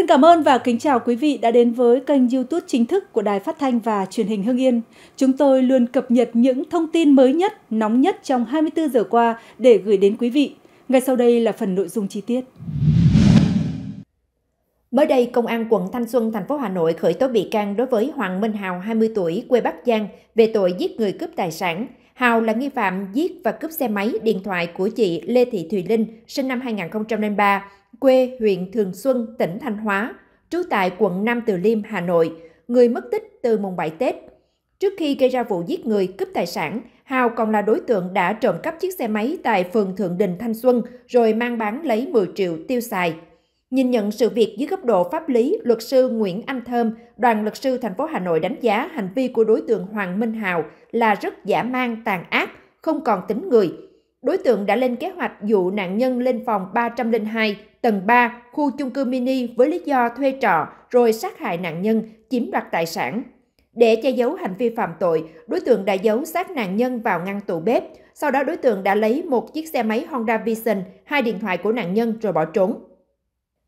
Xin cảm ơn và kính chào quý vị đã đến với kênh YouTube chính thức của Đài Phát thanh và Truyền hình Hưng Yên. Chúng tôi luôn cập nhật những thông tin mới nhất, nóng nhất trong 24 giờ qua để gửi đến quý vị. Ngay sau đây là phần nội dung chi tiết. Mới đây, Công an quận Thanh Xuân, thành phố Hà Nội khởi tố bị can đối với Hoàng Minh Hào, 20 tuổi, quê Bắc Giang, về tội giết người cướp tài sản. Hào là nghi phạm giết và cướp xe máy, điện thoại của chị Lê Thị Thùy Linh, sinh năm 2003, quê huyện Thường Xuân, tỉnh Thanh Hóa, trú tại quận Nam Từ Liêm, Hà Nội, người mất tích từ mùng 7 Tết. Trước khi gây ra vụ giết người cướp tài sản, Hào còn là đối tượng đã trộm cắp chiếc xe máy tại phường Thượng Đình Thanh Xuân rồi mang bán lấy 10 triệu tiêu xài. Nhìn nhận sự việc dưới góc độ pháp lý, luật sư Nguyễn Anh Thơm, đoàn luật sư thành phố Hà Nội đánh giá hành vi của đối tượng Hoàng Minh Hào là rất giả mang, tàn ác, không còn tính người, đối tượng đã lên kế hoạch dụ nạn nhân lên phòng 302, tầng 3, khu chung cư mini với lý do thuê trọ rồi sát hại nạn nhân, chiếm đoạt tài sản. Để che giấu hành vi phạm tội, đối tượng đã giấu xác nạn nhân vào ngăn tủ bếp. Sau đó đối tượng đã lấy một chiếc xe máy Honda Vision, hai điện thoại của nạn nhân rồi bỏ trốn.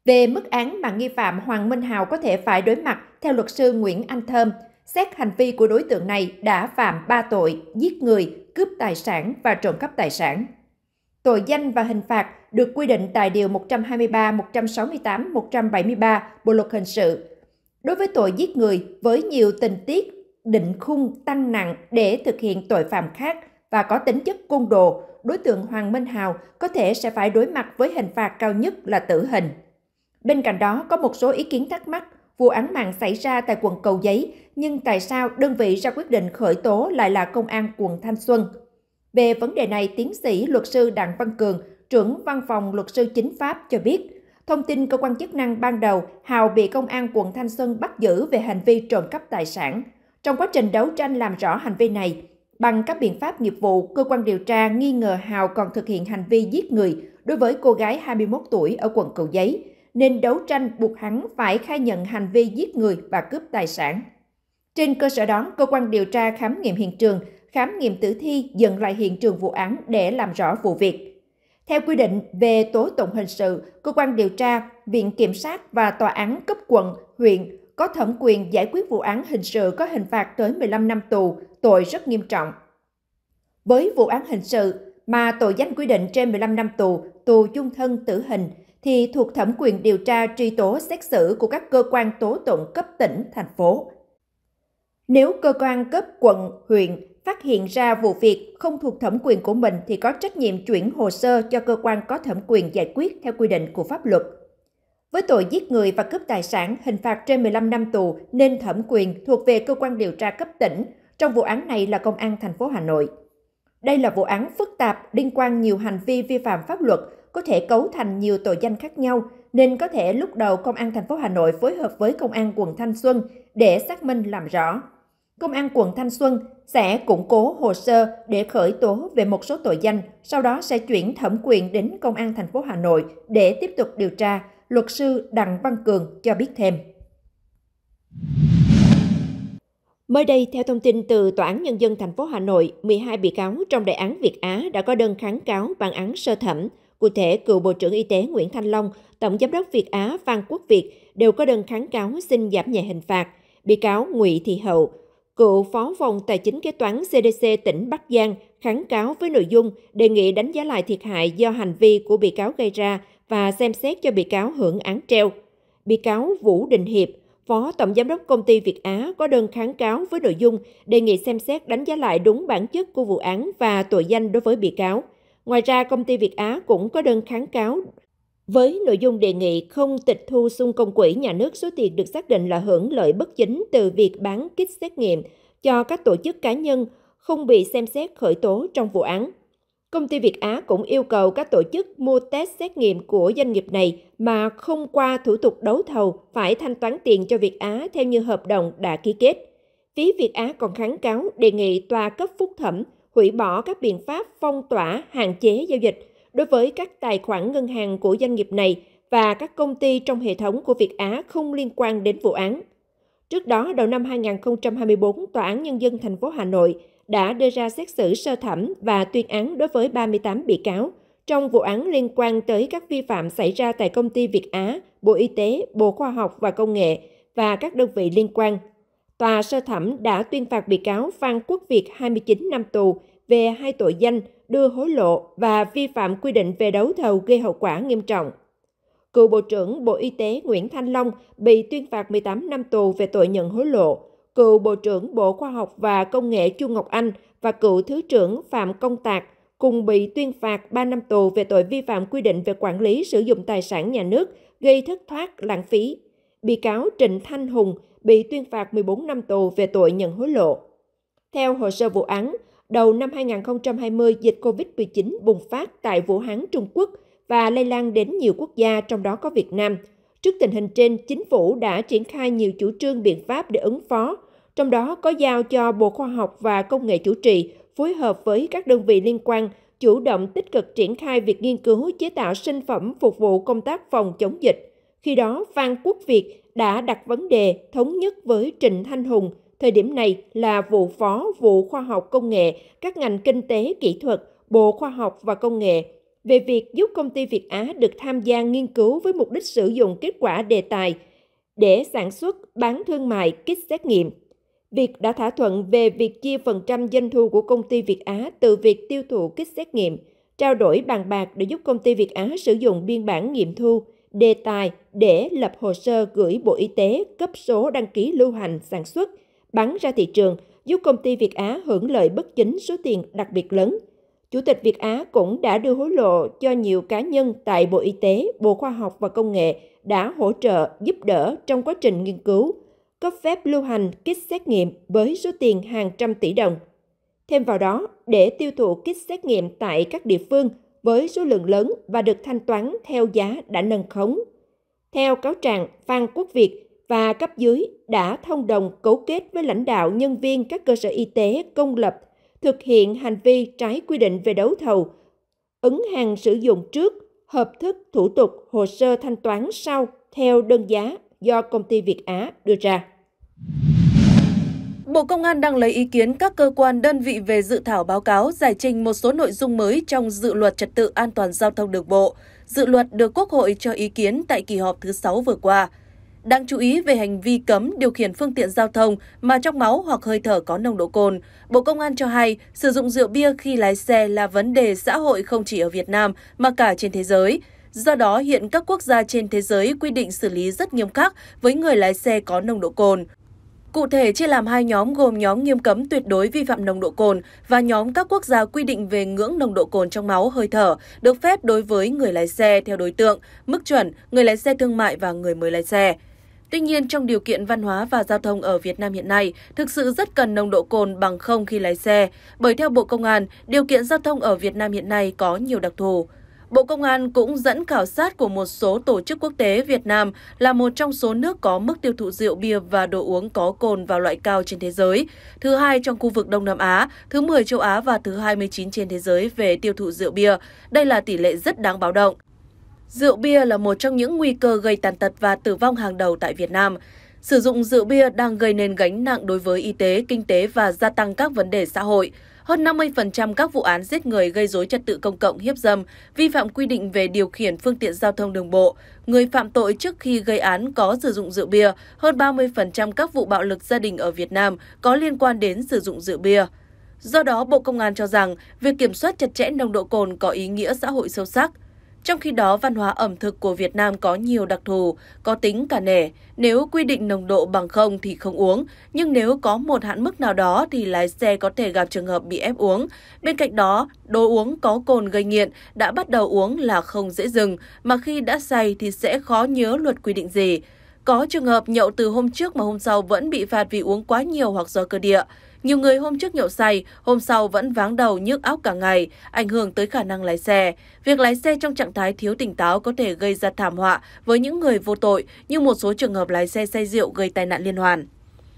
Về mức án mà nghi phạm Hoàng Minh Hào có thể phải đối mặt, theo luật sư Nguyễn Anh Thơm, Xét hành vi của đối tượng này đã phạm 3 tội giết người, cướp tài sản và trộm cắp tài sản. Tội danh và hình phạt được quy định tại Điều 123, 168, 173 Bộ Luật Hình sự. Đối với tội giết người với nhiều tình tiết định khung tăng nặng để thực hiện tội phạm khác và có tính chất côn đồ, đối tượng Hoàng Minh Hào có thể sẽ phải đối mặt với hình phạt cao nhất là tử hình. Bên cạnh đó, có một số ý kiến thắc mắc vụ án mạng xảy ra tại quận Cầu Giấy, nhưng tại sao đơn vị ra quyết định khởi tố lại là công an quận Thanh Xuân? Về vấn đề này, tiến sĩ luật sư Đặng Văn Cường, trưởng văn phòng luật sư chính pháp cho biết, thông tin cơ quan chức năng ban đầu, Hào bị công an quận Thanh Xuân bắt giữ về hành vi trộm cắp tài sản. Trong quá trình đấu tranh làm rõ hành vi này, bằng các biện pháp nghiệp vụ, cơ quan điều tra nghi ngờ Hào còn thực hiện hành vi giết người đối với cô gái 21 tuổi ở quận Cầu Giấy nên đấu tranh buộc hắn phải khai nhận hành vi giết người và cướp tài sản. Trên cơ sở đó, cơ quan điều tra khám nghiệm hiện trường, khám nghiệm tử thi dựng lại hiện trường vụ án để làm rõ vụ việc. Theo quy định về tố tụng hình sự, cơ quan điều tra, viện kiểm sát và tòa án cấp quận, huyện có thẩm quyền giải quyết vụ án hình sự có hình phạt tới 15 năm tù, tội rất nghiêm trọng. Với vụ án hình sự mà tội danh quy định trên 15 năm tù, tù chung thân tử hình thì thuộc thẩm quyền điều tra truy tố xét xử của các cơ quan tố tụng cấp tỉnh, thành phố. Nếu cơ quan cấp quận, huyện phát hiện ra vụ việc không thuộc thẩm quyền của mình thì có trách nhiệm chuyển hồ sơ cho cơ quan có thẩm quyền giải quyết theo quy định của pháp luật. Với tội giết người và cướp tài sản, hình phạt trên 15 năm tù nên thẩm quyền thuộc về cơ quan điều tra cấp tỉnh, trong vụ án này là Công an thành phố Hà Nội. Đây là vụ án phức tạp liên quan nhiều hành vi vi phạm pháp luật có thể cấu thành nhiều tội danh khác nhau, nên có thể lúc đầu Công an thành phố Hà Nội phối hợp với Công an quận Thanh Xuân để xác minh làm rõ. Công an quận Thanh Xuân sẽ củng cố hồ sơ để khởi tố về một số tội danh, sau đó sẽ chuyển thẩm quyền đến Công an thành phố Hà Nội để tiếp tục điều tra, luật sư Đặng Văn Cường cho biết thêm. Mới đây, theo thông tin từ Tòa án Nhân dân thành phố Hà Nội, 12 bị cáo trong đại án Việt Á đã có đơn kháng cáo bản án sơ thẩm Cụ thể, cựu Bộ trưởng Y tế Nguyễn Thanh Long, Tổng Giám đốc Việt Á Phan Quốc Việt đều có đơn kháng cáo xin giảm nhẹ hình phạt. Bị cáo Ngụy Thị Hậu, cựu Phó phòng Tài chính Kế toán CDC tỉnh Bắc Giang kháng cáo với nội dung đề nghị đánh giá lại thiệt hại do hành vi của bị cáo gây ra và xem xét cho bị cáo hưởng án treo. Bị cáo Vũ Đình Hiệp, Phó Tổng Giám đốc Công ty Việt Á có đơn kháng cáo với nội dung đề nghị xem xét đánh giá lại đúng bản chất của vụ án và tội danh đối với bị cáo. Ngoài ra, công ty Việt Á cũng có đơn kháng cáo với nội dung đề nghị không tịch thu xung công quỹ nhà nước số tiền được xác định là hưởng lợi bất chính từ việc bán kit xét nghiệm cho các tổ chức cá nhân không bị xem xét khởi tố trong vụ án. Công ty Việt Á cũng yêu cầu các tổ chức mua test xét nghiệm của doanh nghiệp này mà không qua thủ tục đấu thầu phải thanh toán tiền cho Việt Á theo như hợp đồng đã ký kết. Phía Việt Á còn kháng cáo đề nghị tòa cấp phúc thẩm hủy bỏ các biện pháp phong tỏa, hạn chế giao dịch đối với các tài khoản ngân hàng của doanh nghiệp này và các công ty trong hệ thống của Việt Á không liên quan đến vụ án. Trước đó, đầu năm 2024, Tòa án Nhân dân thành phố Hà Nội đã đưa ra xét xử sơ thẩm và tuyên án đối với 38 bị cáo trong vụ án liên quan tới các vi phạm xảy ra tại công ty Việt Á, Bộ Y tế, Bộ Khoa học và Công nghệ và các đơn vị liên quan tòa sơ thẩm đã tuyên phạt bị cáo Phan Quốc Việt 29 năm tù về hai tội danh đưa hối lộ và vi phạm quy định về đấu thầu gây hậu quả nghiêm trọng. Cựu Bộ trưởng Bộ Y tế Nguyễn Thanh Long bị tuyên phạt 18 năm tù về tội nhận hối lộ. Cựu Bộ trưởng Bộ Khoa học và Công nghệ Chu Ngọc Anh và cựu Thứ trưởng Phạm Công Tạc cùng bị tuyên phạt 3 năm tù về tội vi phạm quy định về quản lý sử dụng tài sản nhà nước gây thất thoát lãng phí. Bị cáo Trịnh Thanh Hùng bị tuyên phạt 14 năm tù về tội nhận hối lộ. Theo hồ sơ vụ án, đầu năm 2020 dịch COVID-19 bùng phát tại Vũ Hán, Trung Quốc và lây lan đến nhiều quốc gia trong đó có Việt Nam. Trước tình hình trên, chính phủ đã triển khai nhiều chủ trương biện pháp để ứng phó, trong đó có giao cho Bộ Khoa học và Công nghệ chủ trì phối hợp với các đơn vị liên quan chủ động tích cực triển khai việc nghiên cứu chế tạo sinh phẩm phục vụ công tác phòng chống dịch khi đó, Phan Quốc Việt đã đặt vấn đề thống nhất với Trịnh Thanh Hùng, thời điểm này là vụ phó vụ khoa học công nghệ, các ngành kinh tế kỹ thuật, Bộ Khoa học và Công nghệ về việc giúp công ty Việt Á được tham gia nghiên cứu với mục đích sử dụng kết quả đề tài để sản xuất bán thương mại kit xét nghiệm. Việc đã thỏa thuận về việc chia phần trăm doanh thu của công ty Việt Á từ việc tiêu thụ kit xét nghiệm, trao đổi bàn bạc để giúp công ty Việt Á sử dụng biên bản nghiệm thu, đề tài để lập hồ sơ gửi Bộ Y tế cấp số đăng ký lưu hành sản xuất, bán ra thị trường, giúp công ty Việt Á hưởng lợi bất chính số tiền đặc biệt lớn. Chủ tịch Việt Á cũng đã đưa hối lộ cho nhiều cá nhân tại Bộ Y tế, Bộ Khoa học và Công nghệ đã hỗ trợ, giúp đỡ trong quá trình nghiên cứu, cấp phép lưu hành kit xét nghiệm với số tiền hàng trăm tỷ đồng. Thêm vào đó, để tiêu thụ kit xét nghiệm tại các địa phương, với số lượng lớn và được thanh toán theo giá đã nâng khống. Theo cáo trạng, Phan Quốc Việt và cấp dưới đã thông đồng cấu kết với lãnh đạo nhân viên các cơ sở y tế công lập thực hiện hành vi trái quy định về đấu thầu, ứng hàng sử dụng trước, hợp thức thủ tục hồ sơ thanh toán sau theo đơn giá do công ty Việt Á đưa ra. Bộ Công an đang lấy ý kiến các cơ quan đơn vị về dự thảo báo cáo giải trình một số nội dung mới trong dự luật trật tự an toàn giao thông đường bộ. Dự luật được Quốc hội cho ý kiến tại kỳ họp thứ 6 vừa qua. Đang chú ý về hành vi cấm điều khiển phương tiện giao thông mà trong máu hoặc hơi thở có nồng độ cồn, Bộ Công an cho hay sử dụng rượu bia khi lái xe là vấn đề xã hội không chỉ ở Việt Nam mà cả trên thế giới. Do đó, hiện các quốc gia trên thế giới quy định xử lý rất nghiêm khắc với người lái xe có nồng độ cồn. Cụ thể, chia làm hai nhóm gồm nhóm nghiêm cấm tuyệt đối vi phạm nồng độ cồn và nhóm các quốc gia quy định về ngưỡng nồng độ cồn trong máu hơi thở được phép đối với người lái xe theo đối tượng, mức chuẩn, người lái xe thương mại và người mới lái xe. Tuy nhiên, trong điều kiện văn hóa và giao thông ở Việt Nam hiện nay, thực sự rất cần nồng độ cồn bằng không khi lái xe, bởi theo Bộ Công an, điều kiện giao thông ở Việt Nam hiện nay có nhiều đặc thù. Bộ Công an cũng dẫn khảo sát của một số tổ chức quốc tế Việt Nam là một trong số nước có mức tiêu thụ rượu bia và đồ uống có cồn vào loại cao trên thế giới, thứ hai trong khu vực Đông Nam Á, thứ 10 châu Á và thứ 29 trên thế giới về tiêu thụ rượu bia. Đây là tỷ lệ rất đáng báo động. Rượu bia là một trong những nguy cơ gây tàn tật và tử vong hàng đầu tại Việt Nam. Sử dụng rượu bia đang gây nên gánh nặng đối với y tế, kinh tế và gia tăng các vấn đề xã hội hơn 50% các vụ án giết người gây dối trật tự công cộng hiếp dâm, vi phạm quy định về điều khiển phương tiện giao thông đường bộ, người phạm tội trước khi gây án có sử dụng rượu bia, hơn 30% các vụ bạo lực gia đình ở Việt Nam có liên quan đến sử dụng rượu bia. Do đó, Bộ Công an cho rằng việc kiểm soát chặt chẽ nồng độ cồn có ý nghĩa xã hội sâu sắc, trong khi đó, văn hóa ẩm thực của Việt Nam có nhiều đặc thù, có tính cả nể. Nếu quy định nồng độ bằng không thì không uống, nhưng nếu có một hạn mức nào đó thì lái xe có thể gặp trường hợp bị ép uống. Bên cạnh đó, đồ uống có cồn gây nghiện, đã bắt đầu uống là không dễ dừng, mà khi đã say thì sẽ khó nhớ luật quy định gì. Có trường hợp nhậu từ hôm trước mà hôm sau vẫn bị phạt vì uống quá nhiều hoặc do cơ địa. Nhiều người hôm trước nhậu say, hôm sau vẫn váng đầu nhức óc cả ngày, ảnh hưởng tới khả năng lái xe. Việc lái xe trong trạng thái thiếu tỉnh táo có thể gây ra thảm họa với những người vô tội như một số trường hợp lái xe say rượu gây tai nạn liên hoàn.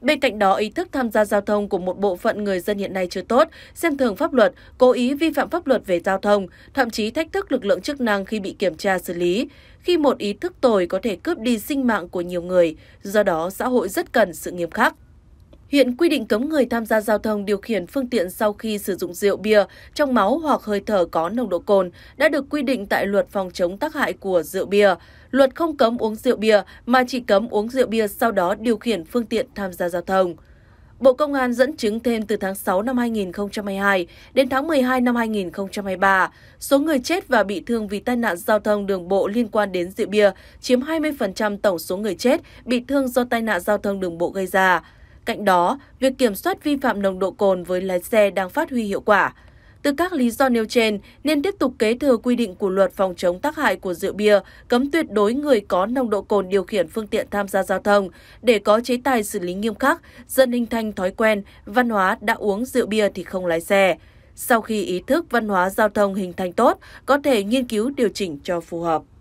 Bên cạnh đó, ý thức tham gia giao thông của một bộ phận người dân hiện nay chưa tốt, xem thường pháp luật, cố ý vi phạm pháp luật về giao thông, thậm chí thách thức lực lượng chức năng khi bị kiểm tra xử lý. Khi một ý thức tồi có thể cướp đi sinh mạng của nhiều người, do đó xã hội rất cần sự nghiêm khắc. Hiện quy định cấm người tham gia giao thông điều khiển phương tiện sau khi sử dụng rượu bia, trong máu hoặc hơi thở có nồng độ cồn đã được quy định tại luật phòng chống tác hại của rượu bia. Luật không cấm uống rượu bia mà chỉ cấm uống rượu bia sau đó điều khiển phương tiện tham gia giao thông. Bộ Công an dẫn chứng thêm từ tháng 6 năm 2022 đến tháng 12 năm 2023, số người chết và bị thương vì tai nạn giao thông đường bộ liên quan đến rượu bia chiếm 20% tổng số người chết bị thương do tai nạn giao thông đường bộ gây ra. Cạnh đó, việc kiểm soát vi phạm nồng độ cồn với lái xe đang phát huy hiệu quả. Từ các lý do nêu trên, nên tiếp tục kế thừa quy định của luật phòng chống tác hại của rượu bia, cấm tuyệt đối người có nồng độ cồn điều khiển phương tiện tham gia giao thông để có chế tài xử lý nghiêm khắc, dân hình thành thói quen, văn hóa đã uống rượu bia thì không lái xe. Sau khi ý thức văn hóa giao thông hình thành tốt, có thể nghiên cứu điều chỉnh cho phù hợp.